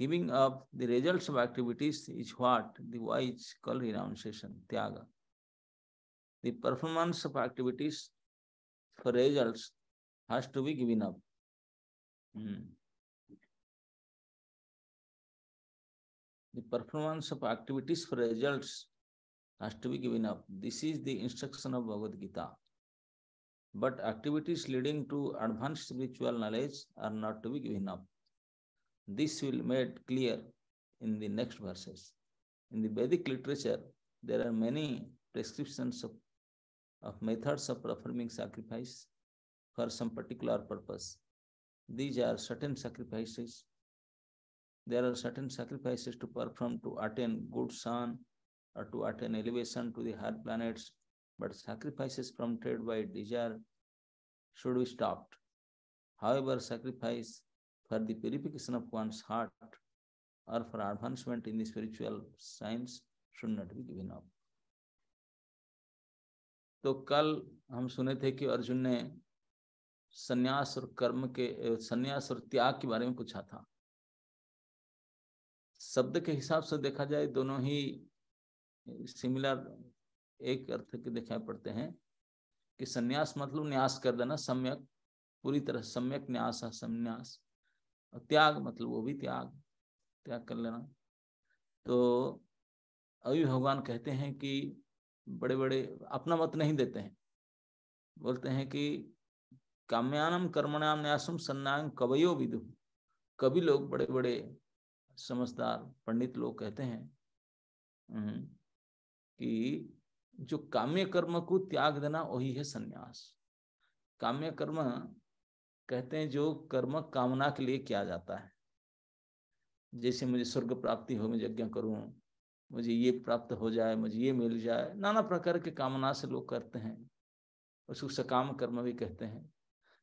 giving up the results of activities is what the wise call renunciation, tyaga. The performance of activities for results has to be given up. Mm. The performance of activities for results has to be given up. This is the instruction of Bhagavad Gita. But activities leading to advanced spiritual knowledge are not to be given up. This will made clear in the next verses. In the Vedic literature, there are many prescriptions of, of methods of performing sacrifice for some particular purpose. These are certain sacrifices. There are certain sacrifices to perform to attain good sun or to attain elevation to the higher planets, but sacrifices prompted by desire should be stopped. However, sacrifice for the purification of one's heart or for advancement in the spiritual science should not be given up. तो कल हम सुने थे कि अर्जुन ने सन्यास और कर्म के सन्यास और त्याग के बारे में पूछा था शब्द के हिसाब से देखा जाए दोनों ही सिमिलर एक अर्थ के दिखाई पड़ते हैं कि सन्यास मतलब न्यास कर देना सम्यक पूरी तरह सम्यक न्यास है सन्यास और त्याग मतलब वो भी त्याग त्याग कर लेना तो अभी भगवान कहते हैं कि बड़े बड़े अपना मत नहीं देते हैं बोलते हैं कि काम्यानम कर्मणाम न्यासम सन्नायम कवयो विदु कभी लोग बड़े बड़े समझदार पंडित लोग कहते हैं हम्म, कि जो काम्य कर्म को त्याग देना वही है सन्यास काम्य कर्म कहते हैं जो कर्म कामना के लिए किया जाता है जैसे मुझे स्वर्ग प्राप्ति हो मैं यज्ञ करूं मुझे ये प्राप्त हो जाए मुझे ये मिल जाए नाना प्रकार के कामना से लोग करते हैं उसको सकाम कर्म भी कहते हैं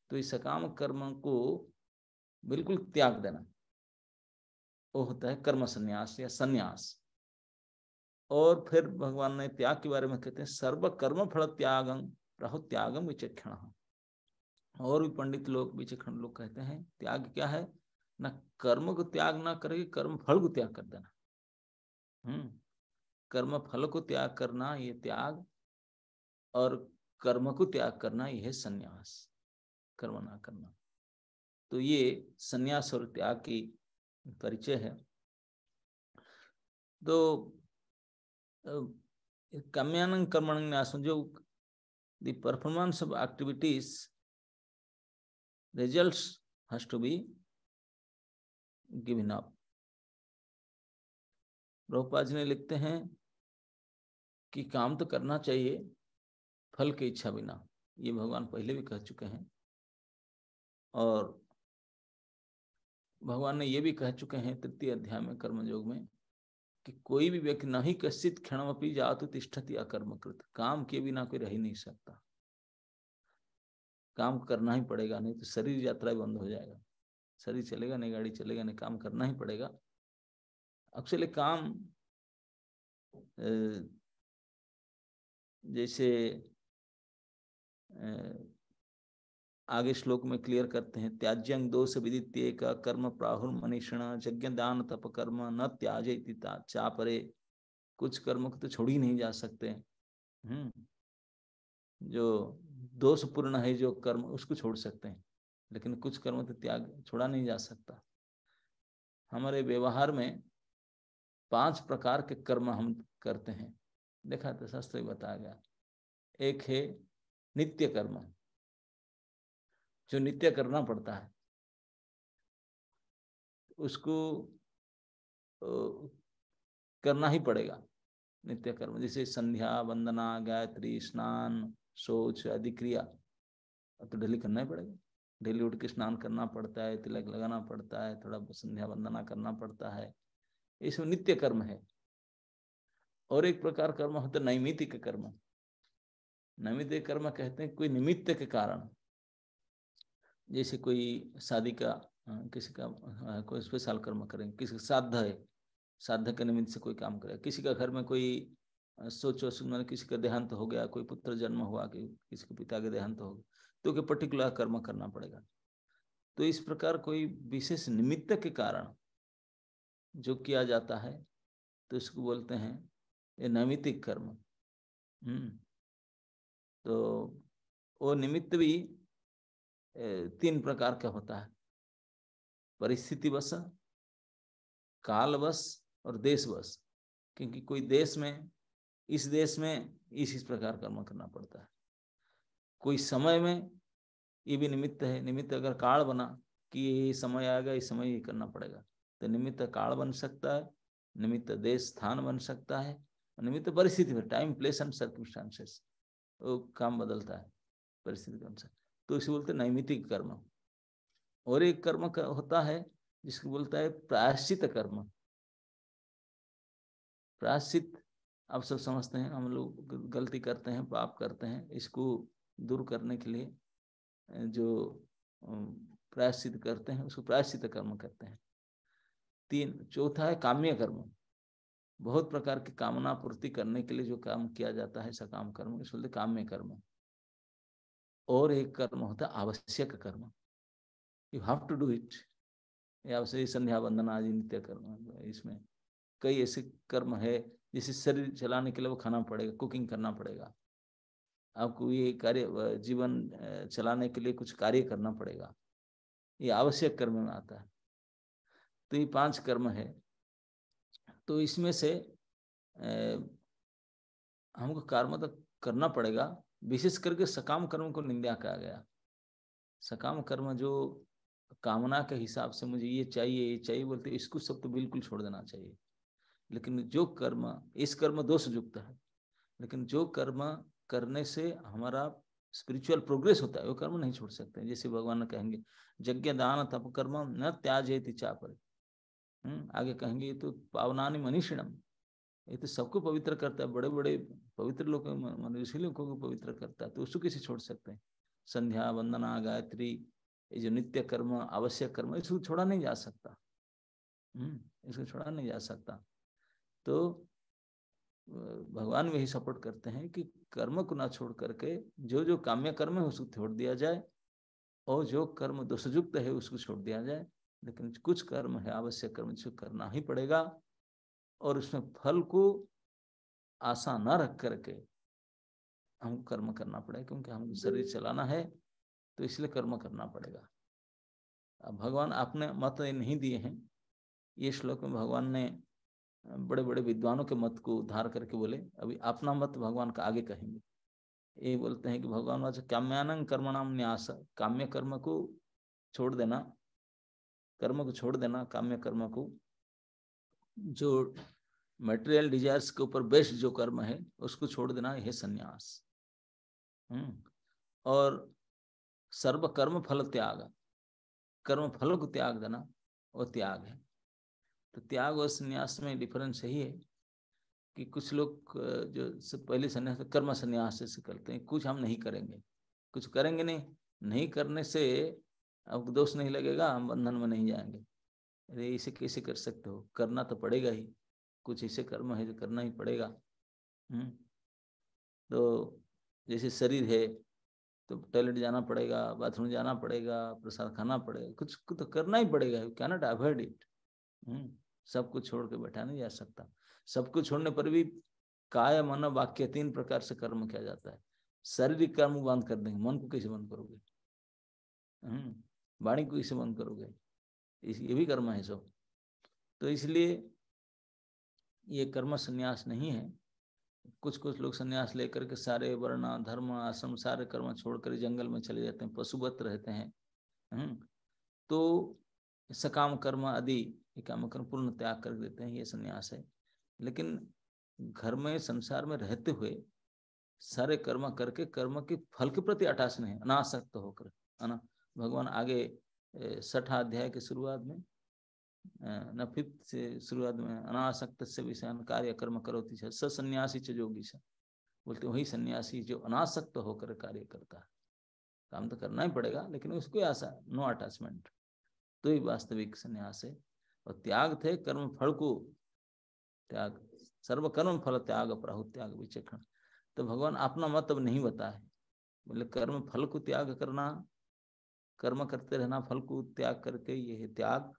तो इस सकाम कर्म को बिल्कुल त्याग देना वो होता है कर्म संन्यास या संन्यास और फिर भगवान ने त्याग के बारे में कहते हैं सर्व कर्म फल त्यागम रहो त्यागम विचक्षण और भी पंडित लोग खंड लोग कहते हैं त्याग क्या है ना कर्म को त्याग ना करके कर्म फल को त्याग कर देना हम्म कर्म फल को त्याग करना ये त्याग और कर्म को त्याग करना यह संन्यास कर्म ना करना तो ये संन्यास और त्याग की परिचय है तो कम्यान कर्मण जो the performance of activities results has to be given up Prabhupada ji ने लिखते हैं कि काम तो करना चाहिए फल की इच्छा बिना ये भगवान पहले भी कह चुके हैं और भगवान ने ये भी कह चुके हैं तृतीय अध्याय में कर्मयोग में कि कोई भी व्यक्ति नहीं कश्चित क्षणमपी जातु तिष्ठति अकर्मकृत काम के बिना कोई रह नहीं सकता काम करना ही पड़ेगा नहीं तो शरीर यात्रा बंद हो जाएगा शरीर चलेगा नहीं गाड़ी चलेगा नहीं काम करना ही पड़ेगा एक्चुअली काम जैसे आगे श्लोक में क्लियर करते हैं त्याज्यंग दोष विदित्य का कर्म प्राहुल मनीषण यज्ञ दान तप कर्म न त्याज चापरे कुछ कर्म को तो छोड़ ही नहीं जा सकते हम्म जो दोषपूर्ण है जो कर्म उसको छोड़ सकते हैं लेकिन कुछ कर्म तो त्याग छोड़ा नहीं जा सकता हमारे व्यवहार में पांच प्रकार के कर्म हम करते हैं देखा तो शास्त्र बताया गया एक है नित्य कर्म जो नित्य करना पड़ता है उसको करना ही पड़ेगा नित्य कर्म जैसे संध्या वंदना गायत्री स्नान सोच आदि क्रिया तो डेली करना ही पड़ेगा डेली उठ के स्नान करना पड़ता है तिलक लगाना पड़ता है थोड़ा संध्या वंदना करना पड़ता है ये सब नित्य कर्म है और एक प्रकार कर्म होता है नैमितिक कर्म नैमित्तिक कर्म कहते हैं कोई निमित्त के कारण जैसे कोई शादी का किसी का कोई स्पेशल कर्म करें किसी का श्राद्ध है श्राद्ध के निमित्त से कोई काम करे किसी का घर में कोई सोचो सुन किसी का देहांत हो गया कोई पुत्र जन्म हुआ कि किसी के पिता का देहांत हो गया तो कि पर्टिकुलर कर्म करना पड़ेगा तो इस प्रकार कोई विशेष निमित्त के कारण जो किया जाता है तो इसको बोलते हैं ये नैमितिक कर्म हम्म। तो वो निमित्त भी तीन प्रकार का होता है परिस्थिति बस काल बस और देश बस क्योंकि कोई देश में इस देश में इस इस प्रकार कर्म करना पड़ता है कोई समय में ये भी निमित्त है निमित्त अगर काल बना कि ये समय आएगा इस समय ये करना पड़ेगा तो निमित्त काल बन सकता है निमित्त देश स्थान बन सकता है निमित्त परिस्थिति में टाइम प्लेस एंड सर्कमस्टांसेस वो काम बदलता है परिस्थिति के अनुसार तो इसे बोलते हैं नैमित कर्म और एक कर्म होता है जिसको बोलता है प्रायश्चित कर्म प्रायश्चित अब सब समझते हैं हम लोग गलती करते हैं पाप करते हैं इसको दूर करने के लिए जो प्रायश्चित करते हैं उसको प्रायश्चित कर्म करते हैं तीन चौथा है काम्य कर्म बहुत प्रकार की कामना पूर्ति करने के लिए जो काम किया जाता है सकाम कर्म इस बोलते काम्य कर्म और एक कर्म होता है आवश्यक कर्म you have to do it या संध्या वंदना आदि नित्य कर्म इसमें कई ऐसे कर्म है जैसे शरीर चलाने के लिए वो खाना पड़ेगा कुकिंग करना पड़ेगा आपको ये कार्य जीवन चलाने के लिए कुछ कार्य करना पड़ेगा ये आवश्यक कर्म में आता है तो ये पांच कर्म है तो इसमें से हमको कर्म मतलब तो करना पड़ेगा विशेष करके सकाम कर्म को निंदा कहा गया सकाम कर्म जो कामना के हिसाब से मुझे ये चाहिए ये चाहिए बोलते इसको सब तो बिल्कुल छोड़ देना चाहिए लेकिन जो कर्म इस कर्म दोष युक्त है लेकिन जो कर्म करने से हमारा स्पिरिचुअल प्रोग्रेस होता है वो कर्म नहीं छोड़ सकते जैसे भगवान कहेंगे यज्ञ दान तप कर्म न त्याज है चापर हम्म, आगे कहेंगे तो पावनानी मनीषिणम ये तो सबको पवित्र करता है बड़े बड़े पवित्र लोग मनुष्य लोगों को पवित्र करता है तो उसको कैसे छोड़ सकते हैं संध्या वंदना गायत्री ये जो नित्य कर्म आवश्यक कर्म इसको छोड़ा नहीं जा सकता हम्म इसको छोड़ा नहीं जा सकता तो भगवान भी यही सपोर्ट करते हैं कि कर्म को ना छोड़ करके जो जो काम्य कर्म है उसको छोड़ दिया जाए और जो कर्म दोषयुक्त है उसको छोड़ दिया जाए लेकिन कुछ कर्म है आवश्यक कर्म जिसको करना ही पड़ेगा और उसमें फल को आशा ना रख करके हमको कर्म करना पड़ेगा क्योंकि हमको शरीर चलाना है तो इसलिए कर्म करना पड़ेगा अब भगवान आपने मत नहीं दिए हैं ये श्लोक में भगवान ने बड़े बड़े विद्वानों के मत को उद्धार करके बोले अभी अपना मत भगवान का आगे कहेंगे ये बोलते हैं कि भगवान वाचा काम्यानंग कर्मणाम न्यास काम्य कर्म को छोड़ देना कर्म को छोड़ देना काम्य कर्म को जो मटेरियल डिजायर्स के ऊपर बेस्ट जो कर्म है उसको छोड़ देना यह संन्यास हम्म, और सर्व कर्म फल त्याग कर्म फल को त्याग देना वो त्याग है तो त्याग और संन्यास में डिफरेंस यही है कि कुछ लोग जो पहले संन्यास कर्म संन्यास से करते हैं कुछ हम नहीं करेंगे कुछ करेंगे नहीं नहीं करने से आपको दोष नहीं लगेगा हम बंधन में नहीं जाएंगे अरे इसे कैसे कर सकते हो करना तो पड़ेगा ही कुछ ऐसे कर्म है जो करना ही पड़ेगा हम्म। तो जैसे शरीर है तो टॉयलेट जाना पड़ेगा बाथरूम जाना पड़ेगा प्रसाद खाना पड़ेगा कुछ तो करना ही पड़ेगा यू कैनॉट अवॉइड इट सब कुछ छोड़ के बैठा नहीं जा सकता सब कुछ छोड़ने पर भी काय मन वाक्य तीन प्रकार से कर्म किया जाता है शारीरिक कर्म बंद कर देंगे मन को कैसे बंद करोगे हम्म, वाणी को कैसे बंद करोगे ये भी कर्म है सब तो इसलिए ये कर्म संन्यास नहीं है कुछ कुछ लोग संन्यास लेकर के सारे वर्ण धर्म आश्रम सारे कर्म छोड़कर जंगल में चले जाते हैं पशुवत रहते हैं हम्म, तो सकाम कर्म आदि ये कामकर्म पूर्ण त्याग कर देते हैं ये संन्यास है लेकिन घर में संसार में रहते हुए सारे कर्म करके कर्म के फल के प्रति अटासन है अनासक्त होकर है ना भगवान आगे सठा अध्याय के शुरुआत में न फिफ्थ से शुरुआत में अनासक्त से विषय कार्य कर्म करोती है सन्यासी च योगी सा बोलते वही सन्यासी जो अनासक्त होकर कार्य करता है काम तो करना ही पड़ेगा लेकिन उसको आशा नो अटैचमेंट तो ही वास्तविक सन्यास है और त्याग थे कर्म फल को त्याग सर्व कर्म फल त्याग प्राहु त्याग विचक्षण तो भगवान अपना मत अब नहीं बताए बोले कर्म फल को त्याग करना कर्म करते रहना फल को त्याग करके ये है त्याग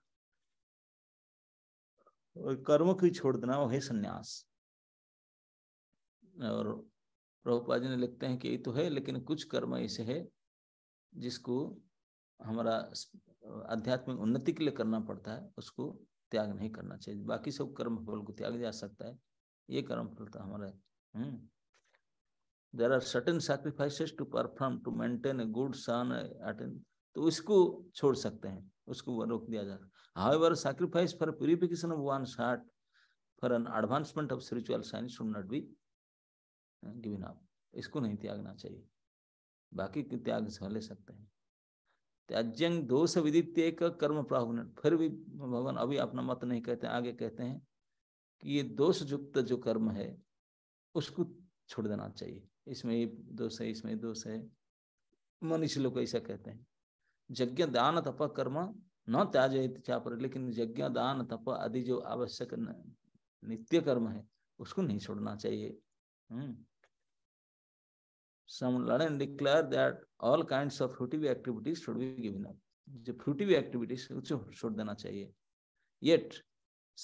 और कर्म को छोड़ देना वो है संन्यास और प्रभुपा जी ने लिखते हैं कि ये तो है लेकिन कुछ कर्म ऐसे है जिसको हमारा आध्यात्मिक उन्नति के लिए करना पड़ता है उसको त्याग नहीं करना चाहिए बाकी सब कर्म फल को त्याग जा सकता है ये कर्म फल तो हमारा there are certain sacrifices to perform to maintain a good sun attend तो उसको छोड़ सकते हैं उसको रोक दिया जाता है ever sacrifice for purification of one short for an advancement of spiritual science should not be given up इसको नहीं त्यागना चाहिए बाकी त्याग ले सकते हैं त्याज्यंग दोष विदित्य कर्म प्राहुन फिर भी भगवान अभी अपना मत नहीं कहते आगे कहते हैं कि ये दोष युक्त जो कर्म है उसको छोड़ देना चाहिए इसमें ये दोष है इसमें दोष है मनुष्य लोग ऐसा कहते हैं यज्ञ दान तप कर्म न त्याज चापर लेकिन यज्ञ दान तप आदि जो आवश्यक नित्य कर्म है उसको नहीं छोड़ना चाहिए hmm. Some learned declare that all kinds of fruitive activities should be given up जो फ्रूटिव एक्टिविटीज उसे छोड़ देना चाहिए yet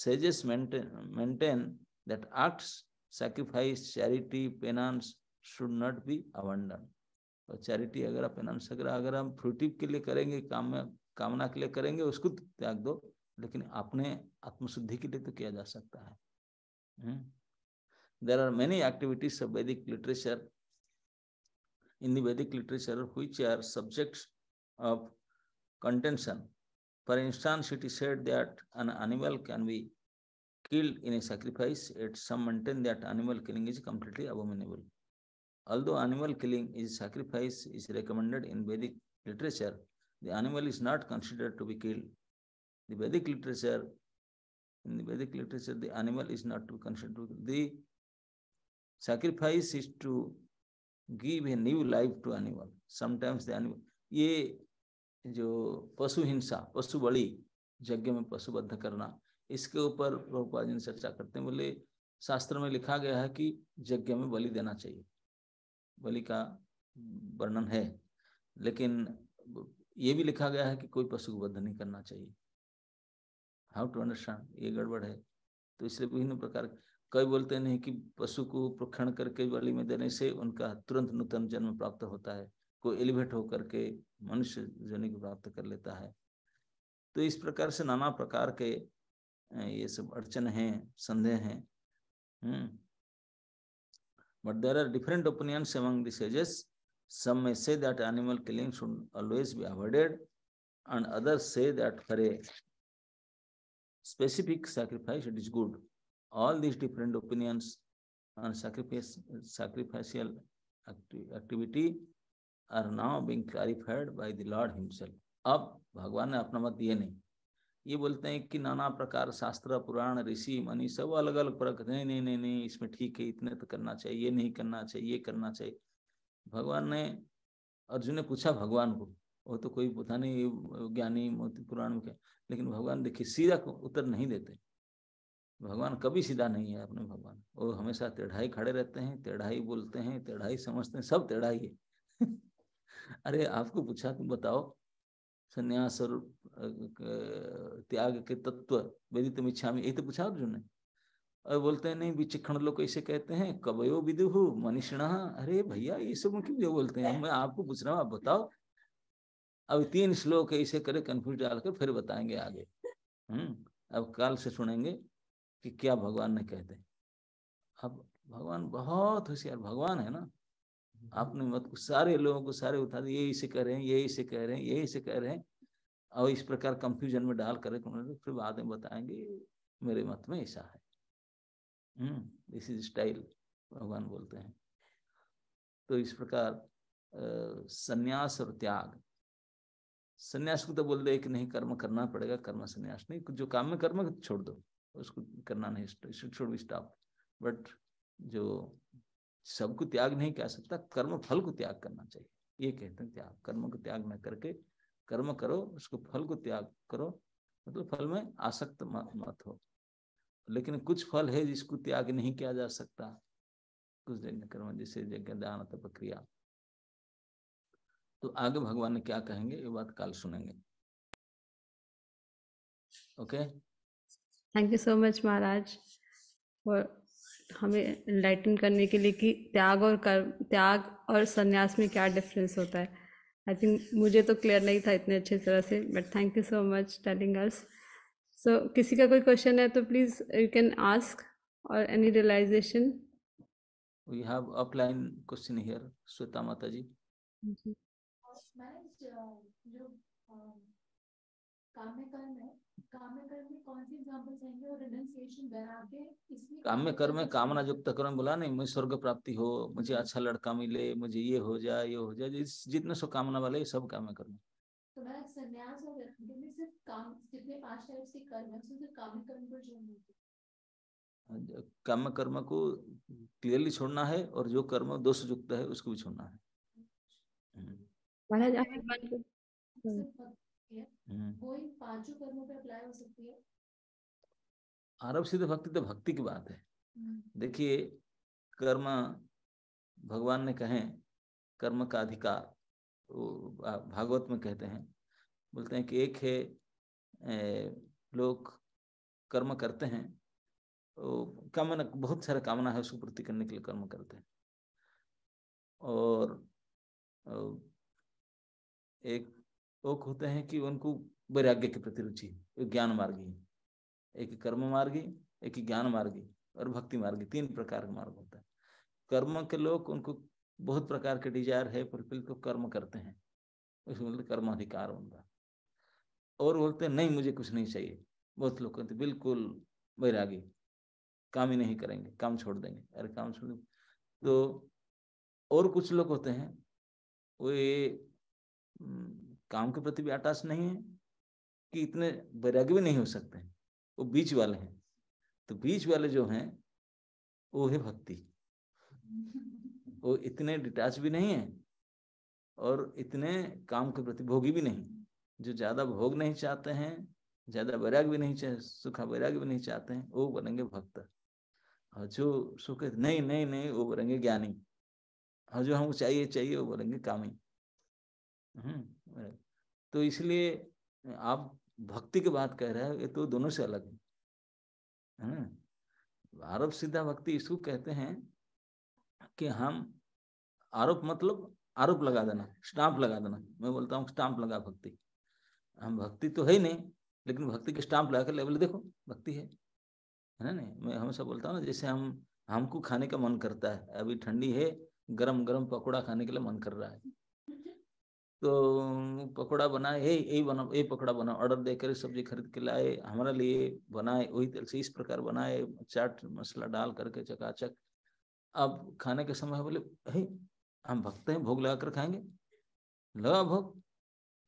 sages maintain that acts sacrifice charity penance should not be abandoned और चैरिटी अगर आप पेनांस अगर अगर हम फ्रूटिव के लिए करेंगे काम कामना के लिए करेंगे उसको त्याग दो लेकिन अपने आत्मशुद्धि के लिए तो किया जा सकता है there are many activities of Vedic literature in the Vedic literature which are subjects of contention. For instance, it is said that an animal can be killed in a sacrifice, yet some maintain that animal killing is completely abominable. Although animal killing is sacrifice is recommended in Vedic literature, the animal is not considered to be killed. The Vedic literature, in the Vedic literature, the animal is not to be considered to be The sacrifice is to give a new life to animal sometimes the animal ये जो पशु हिंसा पशु बलि यज्ञ में पशुबद्ध करना इसके ऊपर प्रभुपा जी ने चर्चा करते हैं बोले शास्त्र में लिखा गया है कि यज्ञ में बलि देना चाहिए बलि का वर्णन है लेकिन ये भी लिखा गया है कि कोई पशु को बद्ध नहीं करना चाहिए हाउ टू अंडरस्टैंड ये गड़बड़ है तो इसलिए विभिन्न प्रकार कई बोलते नहीं कि पशु को प्रखण करके बलि में देने से उनका तुरंत नूतन जन्म प्राप्त होता है कोई एलिवेट होकर के मनुष्य जनि को प्राप्त कर लेता है तो इस प्रकार से नाना प्रकार के ये सब अड़चन हैं संदेह हैं but there are different opinion among the sages some may say that animal killing should always be avoided and others say that for a specific sacrifice it is good all these different opinions on sacrifice, sacrificial acti activity are now being clarified by the Lord Himself. अब भगवान ने अपना मत ये नहीं ये बोलते हैं कि नाना प्रकार शास्त्र पुराण ऋषि मनी सब अलग अलग प्रकार नहीं नहीं नहीं नहीं इसमें ठीक है इतने तो करना चाहिए ये नहीं करना चाहिए ये करना चाहिए भगवान ने अर्जुन ने पूछा भगवान को वो तो कोई पता नहीं ज्ञानी मोती पुराण में क्या लेकिन भगवान देखिए सीधा उत्तर नहीं देते भगवान कभी सीधा नहीं है अपने भगवान वो हमेशा तेढ़ाई खड़े रहते हैं तेढ़ाई बोलते हैं तेढ़ाई समझते हैं सब तेढ़ाई है अरे आपको पूछा तुम बताओ संन्यास और त्याग के तत्व वेदी तुम इच्छा में यही तो पूछा अर्जुन ने और बोलते हैं नहीं विचक्षण लोग कैसे कहते हैं कवयो विदुहु मनीषण अरे भैया ये सब क्यों जो बोलते हैं मैं आपको पूछ रहा हूँ आप बताओ अब तीन श्लोक ऐसे करे कंफ्यूज डालकर फिर बताएंगे आगे हम्म अब काल से सुनेंगे कि क्या भगवान ने कहते अब भगवान बहुत होशियार भगवान है ना आपने मत सारे लोगों को सारे उठा दिए यही से कह रहे हैं यही से कह रहे हैं यही से कह रहे हैं और इस प्रकार कंफ्यूजन में डाल कर फिर बाद में बताएंगे मेरे मत में ऐसा है दिस इज स्टाइल भगवान बोलते हैं तो इस प्रकार संन्यास और त्याग संन्यास को तो बोल दे कि नहीं कर्म करना पड़ेगा कर्म संन्यास नहीं जो काम में कर्म छोड़ दो उसको करना नहीं शुड बी स्टॉप बट जो सबको त्याग नहीं कह सकता कर्म फल को त्याग करना चाहिए ये कहते हैं त्याग कर्म को त्याग न करके कर्म करो उसको फल को त्याग करो मतलब फल में आसक्त मत हो लेकिन कुछ फल है जिसको त्याग नहीं किया जा सकता कुछ यज्ञ कर्म जैसे यज्ञ दान तप क्रिया तो आगे भगवान ने क्या कहेंगे ये बात काल सुनेंगे okay okay? Thank you so much महाराज और हमें इनलाइटन करने के लिए कि त्याग और कर त्याग और संन्यास में क्या डिफरेंस होता है आई थिंक मुझे तो क्लियर नहीं था इतने अच्छे तरह से but thank you so much telling us so किसी का कोई क्वेश्चन है तो प्लीज़ यू कैन आस्क और any realisation we have offline question here sweta mataji ji काम में कर्म में कामना युक्त कर्म बोला नहीं मुझे स्वर्ग प्राप्ति हो मुझे अच्छा लड़का मिले मुझे ये हो जाए ये हो जाए जितने सो कामना वाले सब तो काम में कर्म तो में काम कर्म को क्लियरली छोड़ना है और जो कर्म दोष युक्त है उसको भी छोड़ना है अच्छा। हम्म। हम्म। आरब सिद्ध भक्ति तो भक्ति की बात है हम्म। देखिए कर्म भगवान ने कहे कर्म का अधिकार भागवत में कहते हैं बोलते हैं कि एक है ए, लोग कर्म करते हैं तो कामना बहुत सारा कामना है उसको पूर्ति करने के लिए कर्म करते हैं और एक वो होते हैं कि उनको वैराग्य के प्रति रुचि ज्ञान मार्गी एक कर्म मार्गी एक ज्ञान मार्गी और भक्ति मार्गी तीन प्रकार के मार्ग होता है कर्म के लोग उनको बहुत प्रकार के डिजायर है फुलफिल तो कर्म करते हैं उसमें बोलते कर्म अधिकार उनका और बोलते नहीं मुझे कुछ नहीं चाहिए बहुत लोग कहते बिल्कुल वैरागी काम ही नहीं करेंगे काम छोड़ देंगे अरे काम छोड़ देंगे तो और कुछ लोग होते हैं वो ये काम के प्रति भी अटैच नहीं है कि इतने वैराग्य भी नहीं हो सकते वो बीच वाले हैं तो बीच वाले जो हैं वो है भक्ति वो इतने डिटैच भी नहीं है और इतने काम के प्रति भोगी भी नहीं जो ज़्यादा भोग नहीं चाहते हैं ज़्यादा वैराग भी नहीं चाहे सुखा वैराग्य भी नहीं चाहते हैं वो बनेंगे भक्त और जो सुख नहीं नहीं नहीं वो बनेंगे ज्ञानी और जो हमको चाहिए चाहिए वो बोलेंगे कामी हम्म तो इसलिए आप भक्ति की बात कह रहे हो ये तो दोनों से अलग है आरोप सीधा भक्ति इसको कहते हैं कि हम आरोप मतलब आरोप लगा देना स्टाम्प लगा देना मैं बोलता हूँ स्टाम्प लगा भक्ति हम भक्ति तो है ही नहीं लेकिन भक्ति के स्टाम्प लगा कर लेवल देखो भक्ति है है ना नहीं मैं हमेशा बोलता हूँ ना जैसे हम हमको खाने का मन करता है अभी ठंडी है गरम गरम पकौड़ा खाने के लिए मन कर रहा है तो पकौड़ा बनाए हे यही बनाओ ये पकौड़ा बनाओ ऑर्डर देकर सब्जी खरीद के लाए हमारे लिए बनाए वही तेल से इस प्रकार बनाए चाट मसाला डाल करके चकाचक अब खाने के समय बोले हे हम भक्त हैं भोग लगा कर खाएंगे लगा भोग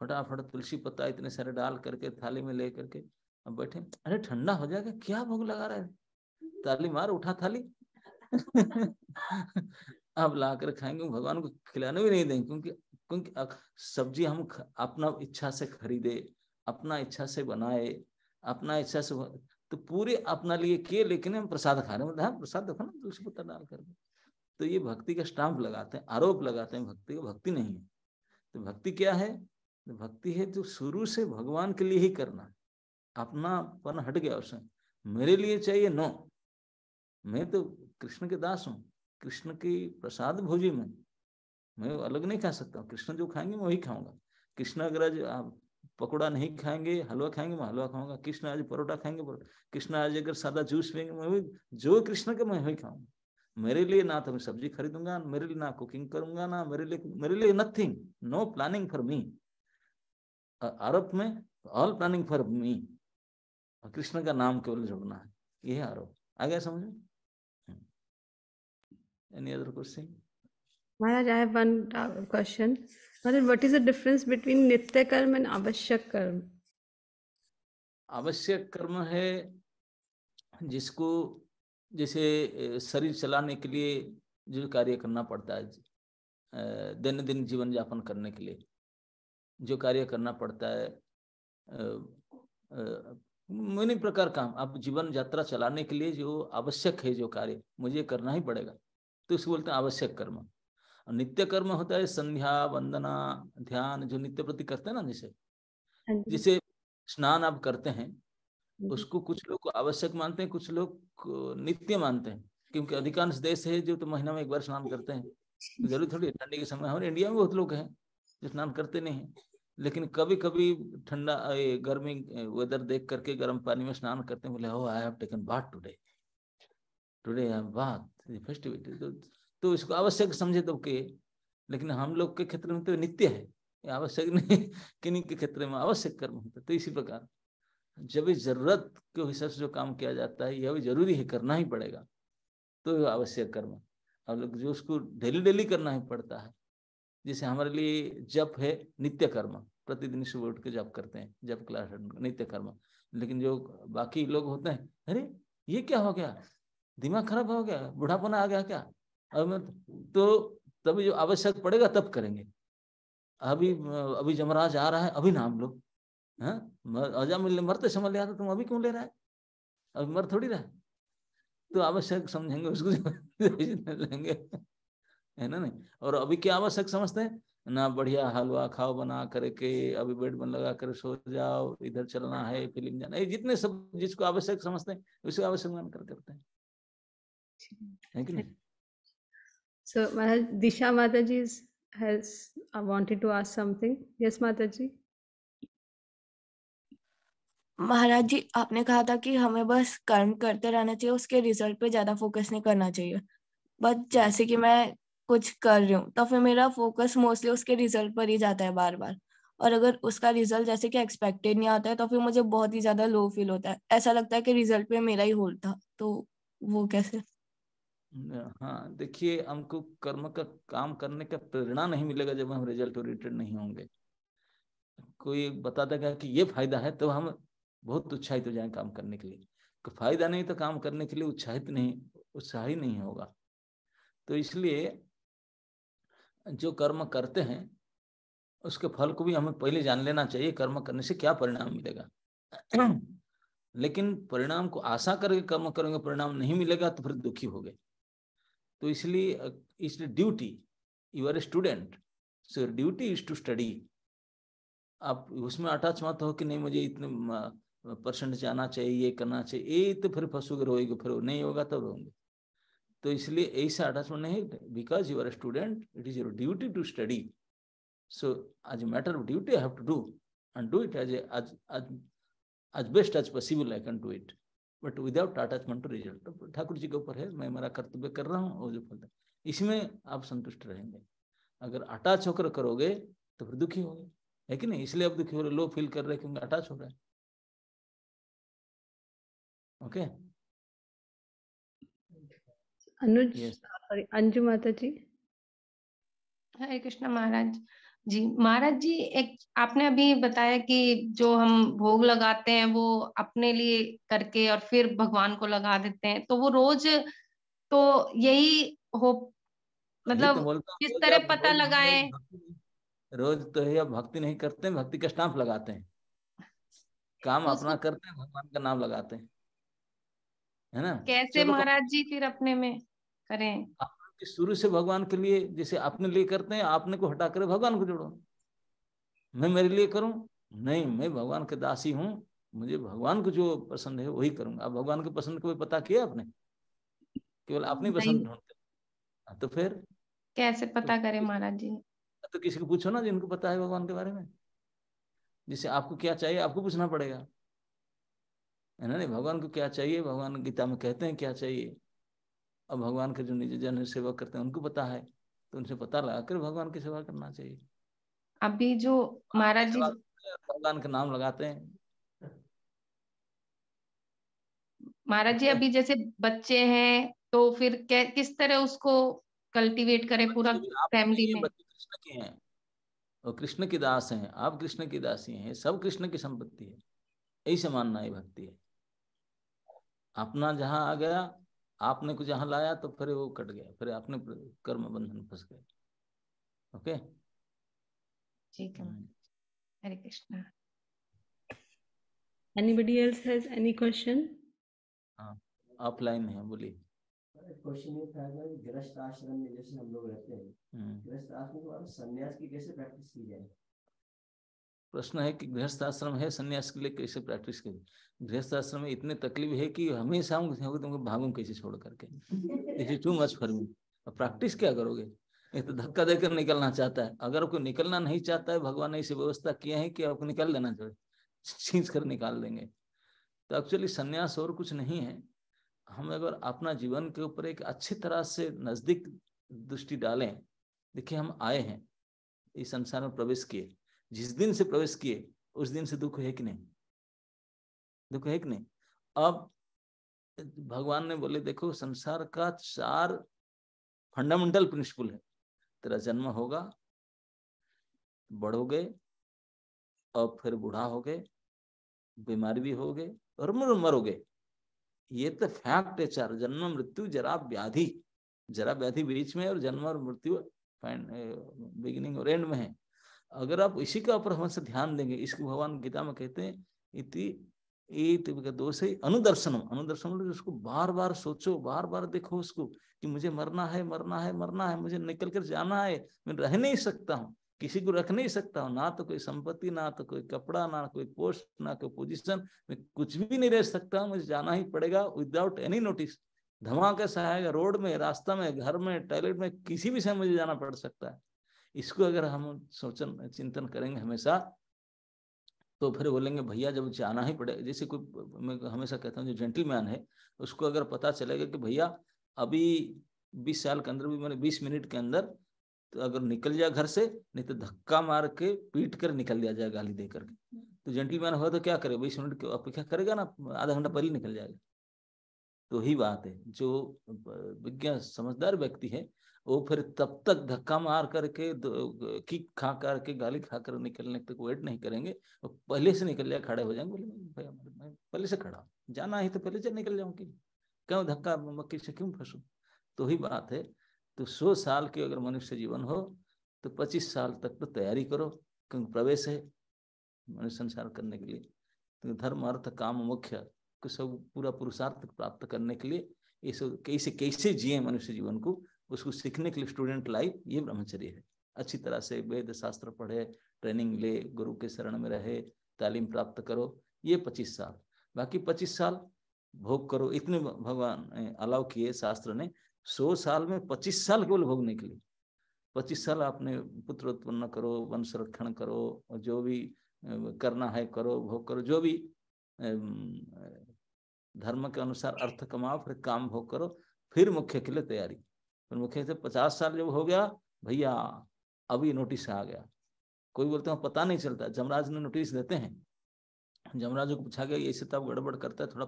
फटाफट तुलसी पत्ता इतने सारे डाल करके थाली में ले करके अब बैठे अरे ठंडा हो जाएगा क्या भोग लगा रहे ताली मार उठा थाली अब ला कर खाएंगे भगवान को खिलाने भी नहीं देंगे क्योंकि क्योंकि सब्जी हम अपना इच्छा से खरीदे अपना इच्छा से बनाए अपना इच्छा से तो पूरे अपना लिए किए लेकिन हम प्रसाद खा रहे हैं मतलब हाँ प्रसाद देखो ना तुलसी पत्ता डाल कर तो ये भक्ति का स्टाम्प लगाते हैं आरोप लगाते हैं भक्ति का भक्ति नहीं है तो भक्ति क्या है तो भक्ति है जो शुरू से भगवान के लिए ही करना अपनापन हट गया उसमें मेरे लिए चाहिए नो मैं तो कृष्ण के दास हूँ कृष्ण की प्रसाद भोजी में मैं अलग नहीं खा सकता हूँ कृष्ण जो खाएंगे मैं वही खाऊंगा कृष्ण अगर आज पकौड़ा नहीं खाएंगे हलवा खाएंगे मैं हलवा खाऊंगा कृष्ण आज परोठा खाएंगे कृष्ण आज अगर सादा जूस पियेंगे मैं वही जो कृष्ण का मैं वही खाऊंगा मेरे लिए ना तो मैं सब्जी खरीदूंगा मेरे लिए ना कुकिंग करूंगा ना मेरे लिए मेरे लिए nothing no planning for me आरोप में all planning for me Krishna का नाम केवल जोड़ना है यह आरोप आ गया समझो any other question Maharaj, I have one uh, question. Maharaj, what is the difference between nitya karma and avashyak karma? आवश्यक कर्म है जिसको जैसे शरीर चलाने के लिए जो कार्य करना पड़ता है दैनिक दिन जीवन यापन करने के लिए जो कार्य करना पड़ता है मैंने प्रकार काम आप जीवन यात्रा चलाने के लिए जो आवश्यक है जो कार्य मुझे करना ही पड़ेगा तो इसको बोलते हैं आवश्यक कर्म नित्य कर्म होता है संध्या वंदना ध्यान जो नित्य प्रति करते हैं ना जिसे हाँ जिसे स्नान आप करते हैं उसको कुछ लोग आवश्यक मानते हैं कुछ लोग नित्य मानते हैं क्योंकि अधिकांश देश है जो तो महीना में एक बार स्नान करते हैं तो जरूर थोड़ी ठंडी के समय हमारे इंडिया में बहुत लोग हैं जो स्नान करते नहीं है लेकिन कभी कभी ठंडा गर्मी वेदर देख करके गर्म पानी में स्नान करते हैं बोले हो I have taken bath today today I have bath festivity तो इसको आवश्यक समझे तो के लेकिन हम लोग के क्षेत्र में तो नित्य है आवश्यक नहीं किन्हीं के क्षेत्र में आवश्यक कर्म होता है तो इसी प्रकार जब भी जरूरत के हिसाब से जो काम किया जाता है यह भी जरूरी है करना ही पड़ेगा तो आवश्यक कर्म हम लोग जो उसको डेली डेली करना ही पड़ता है जैसे हमारे लिए जप है नित्य कर्म प्रतिदिन सुबह उठ के जप करते हैं जप क्लास नित्य कर्म लेकिन जो बाकी लोग होते हैं अरे ये क्या हो गया दिमाग खराब हो गया बुढ़ापना आ गया क्या तो तभी जो आवश्यक पड़ेगा तब करेंगे अभी अभी जमराज आ रहा है अभी नाम लो हाँ मरते समझ लिया था तुम अभी क्यों ले रहा है अभी मर थोड़ी रहा तो आवश्यक समझेंगे उसको लेंगे है ना नहीं और अभी क्या आवश्यक समझते हैं ना बढ़िया हलवा खाओ बना करके अभी बेड बन लगा कर सो जाओ इधर चलना है फिल्म जाना है जितने सब जिसको आवश्यक समझते हैं उसको आवश्यक मान कर करते हैं है कि नहीं So Maharaj, Disha Mataji has uh, wanted to ask something. Yes, Mataji. महाराज जी आपने कहा था कि हमें बस कर्म करते रहना चाहिए उसके रिजल्ट पे ज्यादा फोकस नहीं करना चाहिए बट जैसे कि मैं कुछ कर रही हूँ तो फिर मेरा फोकस मोस्टली उसके रिजल्ट पर ही जाता है बार बार और अगर उसका रिजल्ट जैसे कि एक्सपेक्टेड नहीं आता है तो फिर मुझे बहुत ही ज्यादा लो फील होता है ऐसा लगता है कि रिजल्ट पे मेरा ही होल्ड था तो वो कैसे हाँ देखिए हमको कर्म का काम करने का प्रेरणा नहीं मिलेगा जब हम रिजल्ट ओरिएंटेड नहीं होंगे कोई बता देगा कि ये फायदा है तो हम बहुत उत्साहित हो जाए काम करने के लिए फायदा नहीं तो काम करने के लिए उत्साहित नहीं उत्साह ही नहीं होगा तो इसलिए जो कर्म करते हैं उसके फल को भी हमें पहले जान लेना चाहिए कर्म करने से क्या परिणाम मिलेगा लेकिन परिणाम को आशा करके कर्म करेंगे परिणाम नहीं मिलेगा तो फिर दुखी हो गए तो इसलिए इस duty you are a student so your duty is to study आप उसमें अटैच मत हो कि नहीं मुझे इतने परसेंट आना चाहिए ये करना चाहिए ये तो फिर फंसोगे रोएगे फिर नहीं होगा तब रोएंगे तो इसलिए ऐसा अटैचमेंट नहीं because you are a student it is your duty to study so as matter of duty I have to do and do it as as as best as possible I can do it but without attachment to result तो ठाकुर जी के ऊपर है मैं मेरा कर्तव्य कर रहा हूँ और जो फलता इसमें आप संतुष्ट रहेंगे अगर अटैच होकर करोगे तो फिर दुखी होगे है कि नहीं इसलिए आप दुखी हो रहे लो फील कर रहे हैं क्योंकि अटैच हो रहा है ओके अनुज अंजु माता जी हरे कृष्ण महाराज जी महाराज जी एक आपने अभी बताया कि जो हम भोग लगाते हैं वो अपने लिए करके और फिर भगवान को लगा देते हैं तो वो रोज तो यही हो तो मतलब तो किस तरह पता लगाए रोज तो ये भक्ति नहीं करते भक्ति का स्टाम्प लगाते हैं काम तो अपना करते हैं भगवान का नाम लगाते हैं है ना कैसे तो महाराज जी फिर अपने में करें कि शुरू से भगवान के लिए जैसे अपने लिए करते हैं आपने को हटा कर भगवान को जोड़ो मैं मेरे लिए करूं नहीं मैं भगवान के दासी हूं मुझे भगवान को जो पसंद है वही करूंगा आप भगवान के पसंद को भी पता किया आपने केवल अपनी पसंद ढूंढते हाँ, तो फिर कैसे तो पता तो, करें महाराज जी हाँ, तो किसी को पूछो ना जिनको पता है भगवान के बारे में जिसे आपको क्या चाहिए आपको पूछना पड़ेगा है ना नहीं भगवान को क्या चाहिए भगवान गीता में कहते हैं क्या चाहिए और भगवान के जो निजी जन है सेवा करते हैं उनको पता है तो उनसे पता लगा कर भगवान की सेवा करना चाहिए अभी जो महाराज जी भगवान का नाम लगाते हैं महाराज जी अच्छा। अभी जैसे बच्चे हैं तो फिर किस तरह उसको कल्टीवेट करें पूरा फैमिली में कृष्ण के हैं और कृष्ण के दास हैं आप कृष्ण की दासी हैं सब कृष्ण की संपत्ति है यही से मानना है भक्ति है अपना जहाँ आ गया आपने कुछ यहाँ लाया तो फिर वो कट गया फिर आपने कर्म बंधन फंस गए ओके ठीक है hmm. Hare Krishna anybody else has any question offline है बोलिए क्वेश्चन ये था कि गृहस्थ आश्रम में जैसे हम लोग रहते हैं हम्म। गृहस्थ आश्रम के बाद तो संन्यास की कैसे प्रैक्टिस की जाए प्रश्न है कि गृहस्थ आश्रम है सन्यास के लिए कैसे प्रैक्टिस करें गृहस्थ आश्रम में इतने तकलीफ है कि हमेशा तुमको भागू कैसे छोड़ करके too much for me practice क्या करोगे ये तो धक्का देकर निकलना चाहता है अगर आपको निकलना नहीं चाहता है भगवान ने इसे व्यवस्था किया है कि आपको निकाल देना चाहिए छींच कर निकाल देंगे तो एक्चुअली सन्यास और कुछ नहीं है हम अगर अपना जीवन के ऊपर एक अच्छी तरह से नजदीक दृष्टि डालें देखिए हम आए हैं इस संसार में प्रवेश किए जिस दिन से प्रवेश किए उस दिन से दुख है कि नहीं दुख है कि नहीं अब भगवान ने बोले देखो संसार का चार फंडामेंटल प्रिंसिपल है तेरा जन्म होगा बढ़ोगे और फिर बूढ़ा हो गए बीमार भी हो गए और मर मरोगे ये तो फैक्ट है चार जन्म मृत्यु जरा व्याधि जरा व्याधि बीच में और जन्म और मृत्यु बिगिनिंग और एंड में है अगर आप इसी का ऊपर हमेशा ध्यान देंगे इसको भगवान गीता में कहते हैं इति दोष है अनुदर्शन अनुदर्शन मतलब उसको बार बार सोचो बार बार देखो उसको कि मुझे मरना है मरना है मरना है मुझे निकल कर जाना है मैं रह नहीं सकता हूँ किसी को रख नहीं सकता हूँ ना तो कोई संपत्ति ना तो कोई कपड़ा ना कोई पोस्ट ना कोई पोजिशन मैं कुछ भी नहीं रह सकता हूँ मुझे जाना ही पड़ेगा विदाउट एनी नोटिस धमाके से आएगा रोड में रास्ता में घर में टॉयलेट में किसी भी समय मुझे जाना पड़ सकता है इसको अगर हम सोचन चिंतन करेंगे हमेशा तो फिर बोलेंगे भैया जब जाना ही पड़ेगा जैसे कोई मैं हमेशा कहता हूँ जो जेंटलमैन है उसको अगर पता चलेगा कि भैया अभी बीस साल के अंदर भी मैंने बीस मिनट के अंदर तो अगर निकल जाए घर से नहीं तो धक्का मार के पीट कर निकल दिया जाए गाली दे करके तो जेंटलमैन हुआ तो क्या करे बीस मिनट की अपेक्षा करेगा ना आधा घंटा पहले निकल जाएगा तो ही बात है जो विज्ञान समझदार व्यक्ति है वो फिर तब तक धक्का मार करके किक खा करके गाली खा कर निकलने तक वेट नहीं करेंगे और पहले से निकल जाए खड़े हो जाएंगे बोले भैया मैं पहले से खड़ा जाना है तो पहले से निकल जाऊँ क्यों क्यों धक्का मक्की से क्यों फंसू तो ही बात है तो सौ साल के अगर मनुष्य जीवन हो तो पच्चीस साल तक तो तैयारी करो क्योंकि प्रवेश है मनुष्य संसार करने के लिए तो धर्म अर्थ काम मुख्य को सब पूरा पुरुषार्थ प्राप्त करने के लिए ये सब कैसे कैसे जिए मनुष्य जीवन को उसको सीखने के लिए स्टूडेंट लाइफ ये ब्रह्मचर्य है अच्छी तरह से वेद शास्त्र पढ़े ट्रेनिंग ले गुरु के शरण में रहे तालीम प्राप्त करो ये पच्चीस साल बाकी पच्चीस साल भोग करो इतने भगवान अलाव किए शास्त्र ने सौ साल में पच्चीस साल केवल भोगने के लिए पच्चीस साल आपने पुत्र उत्पन्न करो वन संरक्षण करो और जो भी करना है करो भोग करो जो भी धर्म के अनुसार अर्थ कमाओ फिर काम भोग करो फिर मुख्य के लिए तैयारी फिर मुख्य से पचास साल जब हो गया भैया अभी नोटिस आ गया कोई बोलते हैं पता नहीं चलता जमराज ने नोटिस देते हैं जमराज को पूछा गया ऐसे तो आप गड़बड़ करता है थोड़ा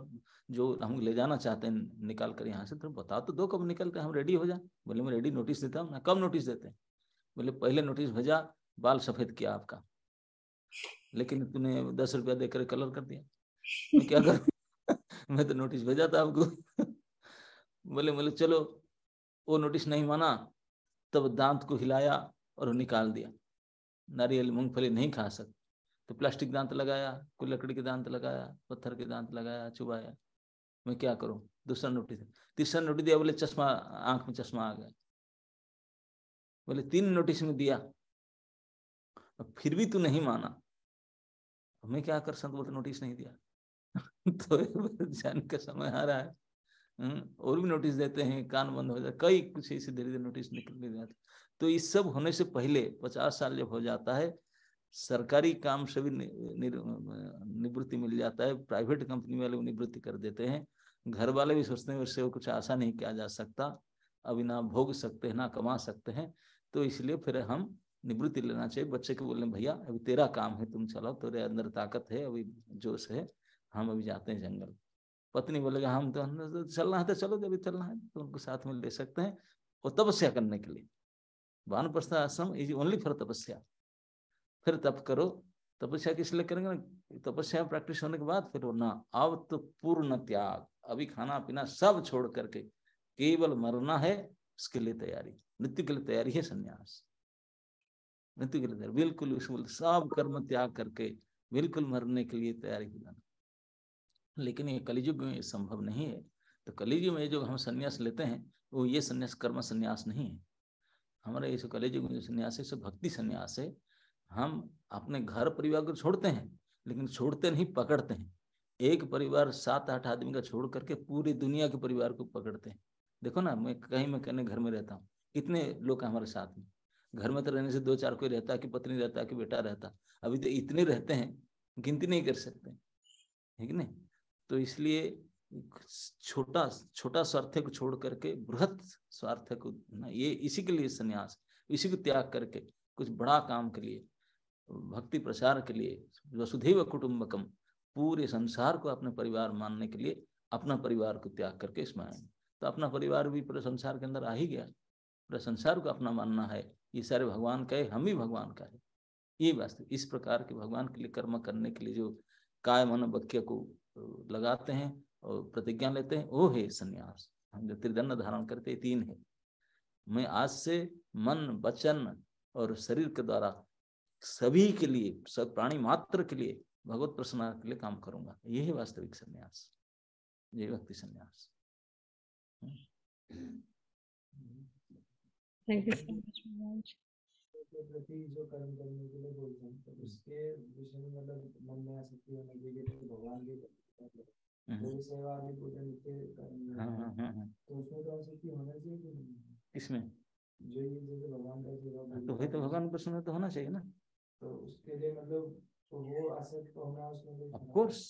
जो हम ले जाना चाहते हैं निकाल कर यहाँ से तो बता तो दो कब निकलते हैं हम रेडी हो जाए बोले मैं रेडी नोटिस देता हूँ ना कब नोटिस देते हैं बोले पहले नोटिस भेजा बाल सफेद किया आपका लेकिन तूने दस रुपया देकर कलर कर दिया मैं क्या कर मैं तो नोटिस भेजा था आपको बोले बोले चलो वो नोटिस नहीं माना तब दांत को हिलाया और निकाल दिया नारियल मूंगफली नहीं खा सकते तो प्लास्टिक दांत लगाया कोई लकड़ी के दांत लगाया पत्थर के दांत लगाया चुबाया मैं क्या करूं दूसरा नोटिस तीसरा नोटिस दिया बोले चश्मा आंख में चश्मा आ गया बोले तीन नोटिस में दिया फिर भी तू नहीं माना मैं क्या कर सकता बोलते नोटिस तो नहीं दिया तो जाने का समय आ रहा है हम्म, और भी नोटिस देते हैं कान बंद हो जाता कई कुछ ऐसे धीरे धीरे नोटिस निकल जाते तो इस सब होने से पहले पचास साल जब हो जाता है सरकारी काम से भी निवृत्ति मिल जाता है प्राइवेट कंपनी वाले निवृत्ति कर देते हैं घर वाले भी सोचते हैं उससे कुछ आशा नहीं किया जा सकता अभी ना भोग सकते हैं ना कमा सकते हैं तो इसलिए फिर हम निवृत्ति लेना चाहिए बच्चे को बोलने भैया अभी तेरा काम है तुम चलाओ तेरे अंदर ताकत है अभी जोश है हम अभी जाते हैं जंगल पत्नी बोलेगा हम तो, तो चलना है तो चलो जब चलना है तो उनको साथ में ले सकते हैं और तपस्या करने के लिए वानप्रस्थ आश्रम इज ओनली फॉर तपस्या फिर तप करो तपस्या किस लिए करेंगे ना तपस्या प्रैक्टिस होने के बाद फिर वो ना अब तो पूर्ण त्याग अभी खाना पीना सब छोड़ करके केवल मरना है उसके लिए तैयारी मृत्यु के लिए तैयारी है संन्यास मृत्यु के लिए तैयारी बिल्कुल सब कर्म त्याग करके बिल्कुल मरने के लिए तैयारी हो जाना लेकिन ये कलिजुग में संभव नहीं है तो कलिजुग में जो हम सन्यास लेते हैं वो ये सन्यास कर्म सन्यास नहीं है हमारा ये कलिजुग में जो सन्यास है भक्ति सन्यास है हम अपने घर परिवार को छोड़ते हैं लेकिन छोड़ते नहीं पकड़ते हैं एक परिवार सात आठ आदमी का छोड़ करके पूरी दुनिया के परिवार को पकड़ते हैं देखो ना मैं कहीं मैं कहने घर में रहता हूँ कितने लोग हमारे साथ में घर में तो रहने से दो चार कोई रहता है कि पत्नी रहता कि बेटा रहता अभी तो इतने रहते हैं गिनती नहीं कर सकते ठीक नहीं तो इसलिए छोटा छोटा स्वार्थ को छोड़ करके बृहत स्वार्थ को ये इसी के लिए सन्यास इसी को त्याग करके कुछ बड़ा काम के लिए भक्ति प्रसार के लिए वसुधैव कुटुम्बकम पूरे संसार को अपने परिवार मानने के लिए अपना परिवार को त्याग करके इसमें आएंगे तो अपना परिवार भी पूरे संसार के अंदर आ ही गया पूरे संसार को अपना मानना है ये सारे भगवान का है हम ही भगवान का है ये वास्तव इस प्रकार के भगवान के लिए कर्म करने के लिए जो काय मन बक्य को लगाते हैं और प्रतिज्ञा लेते हैं वो है संन्यास हम जो त्रिदंड धारण करते हैं तीन है मैं आज से मन वचन और शरीर के द्वारा सभी के लिए सब प्राणी मात्र के लिए भगवत प्रसन्न के लिए काम करूंगा यही वास्तविक संन्यास ये भक्ति संन्यास हम्म। जो कर्म करने के लिए बोलते हैं तो उसके विषय में मतलब मन में आसक्ति होना चाहिए तो भगवान के हम्म। इसमें हाँ, हाँ, हाँ, तो तो जो ये जैसे भगवान का सेवा तो वही तो भगवान को सुना तो होना चाहिए ना तो उसके लिए मतलब तो वो असत तो होना उसमें ऑफ कोर्स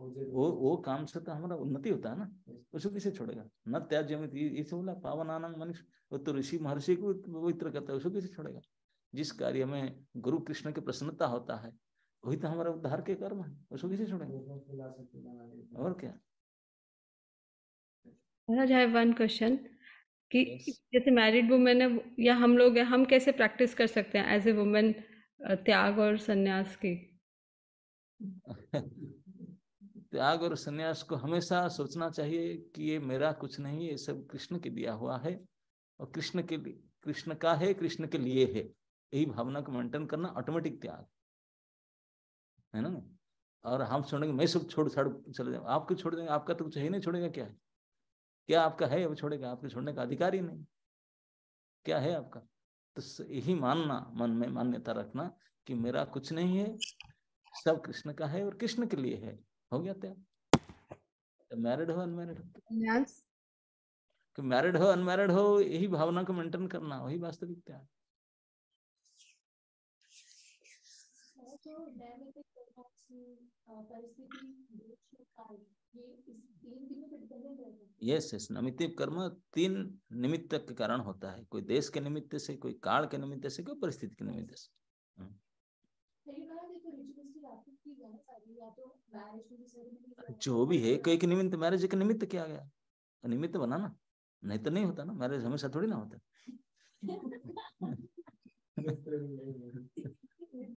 वो वो काम से तो हमारा उन्नति होता है ना उसको किसे छोड़ेगा न त्याज इसे बोला पावन आनंद मनुष्य वो तो ऋषि महर्षि को पवित्र करता है उसको किसे छोड़ेगा जिस कार्य में गुरु कृष्ण की प्रसन्नता होता है वही तो हमारा उद्धार के कर्म है उसको किसे छोड़ेंगे और क्या वन क्वेश्चन कि जैसे मैरिड वुमेन है या हम लोग हैं हम कैसे प्रैक्टिस कर सकते हैं एज ए वुमेन त्याग और सन्यास की त्याग और सन्यास को हमेशा सोचना चाहिए कि ये मेरा कुछ नहीं ये सब कृष्ण के दिया हुआ है और कृष्ण के लिए कृष्ण का है कृष्ण के लिए है यही भावना को मेंटेन करना ऑटोमेटिक त्याग है है ना और हम छोड़ेंगे मैं सब छोड़ छाड़ चले जाऊँ आपको छोड़ देंगे आपका तो कुछ है नहीं छोड़ेगा क्या है क्या आपका है वो छोड़ेगा आपके छोड़ने का अधिकार ही नहीं क्या है आपका तो यही मानना मन में मान्यता रखना कि मेरा कुछ नहीं है सब कृष्ण का है और कृष्ण के लिए है हो गया तय मैरिड तो हो अनमैरिड हो yes. कि मैरिड हो अनमैरिड हो यही भावना को मेंटेन करना वही वास्तविकता त्याग यस यस नमित्तिक कर्म तीन निमित्त के कारण होता है कोई देश के निमित्त से कोई काल के निमित्त से कोई परिस्थिति के निमित्त से जो भी है कोई के निमित्त मैरिज के निमित्त किया गया निमित्त बना ना नहीं तो नहीं होता ना मैरिज हमेशा थोड़ी ना होता